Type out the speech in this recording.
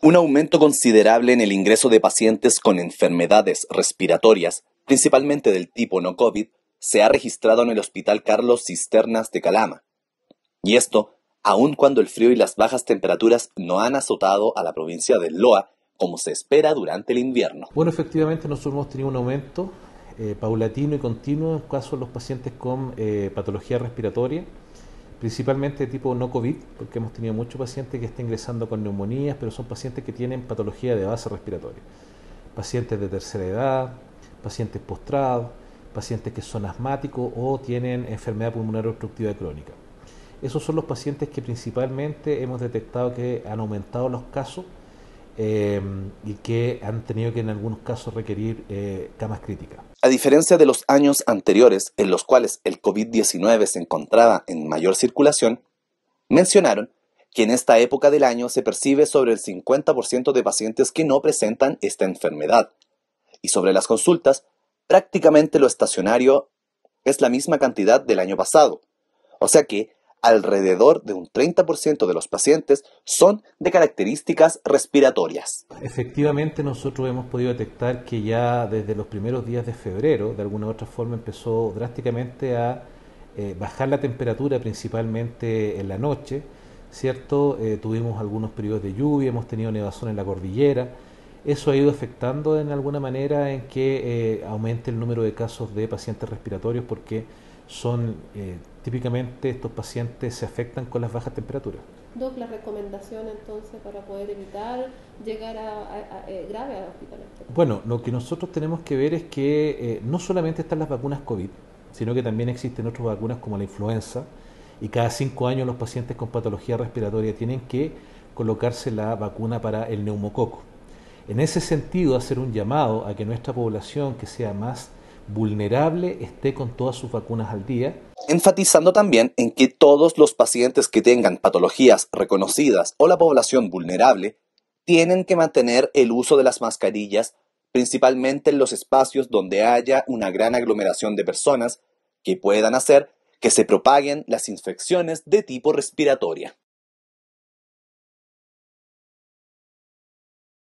Un aumento considerable en el ingreso de pacientes con enfermedades respiratorias, principalmente del tipo no COVID, se ha registrado en el Hospital Carlos Cisternas de Calama. Y esto, aun cuando el frío y las bajas temperaturas no han azotado a la provincia de Loa como se espera durante el invierno. Bueno, efectivamente nosotros hemos tenido un aumento eh, paulatino y continuo en caso de los pacientes con eh, patología respiratoria principalmente tipo no COVID, porque hemos tenido muchos pacientes que están ingresando con neumonías, pero son pacientes que tienen patología de base respiratoria. Pacientes de tercera edad, pacientes postrados, pacientes que son asmáticos o tienen enfermedad pulmonar obstructiva crónica. Esos son los pacientes que principalmente hemos detectado que han aumentado los casos eh, y que han tenido que en algunos casos requerir eh, camas críticas. A diferencia de los años anteriores en los cuales el COVID-19 se encontraba en mayor circulación, mencionaron que en esta época del año se percibe sobre el 50% de pacientes que no presentan esta enfermedad. Y sobre las consultas, prácticamente lo estacionario es la misma cantidad del año pasado. O sea que alrededor de un 30% de los pacientes son de características respiratorias. Efectivamente, nosotros hemos podido detectar que ya desde los primeros días de febrero, de alguna u otra forma, empezó drásticamente a eh, bajar la temperatura, principalmente en la noche, ¿cierto? Eh, tuvimos algunos periodos de lluvia, hemos tenido nevazón en la cordillera. Eso ha ido afectando en alguna manera en que eh, aumente el número de casos de pacientes respiratorios porque son eh, típicamente estos pacientes se afectan con las bajas temperaturas. Doc, la recomendación entonces para poder evitar llegar a, eh, hospitales. Bueno, lo que nosotros tenemos que ver es que eh, no solamente están las vacunas COVID, sino que también existen otras vacunas como la influenza, y cada cinco años los pacientes con patología respiratoria tienen que colocarse la vacuna para el neumococo. En ese sentido, hacer un llamado a que nuestra población que sea más vulnerable esté con todas sus vacunas al día. Enfatizando también en que todos los pacientes que tengan patologías reconocidas o la población vulnerable tienen que mantener el uso de las mascarillas, principalmente en los espacios donde haya una gran aglomeración de personas que puedan hacer que se propaguen las infecciones de tipo respiratoria.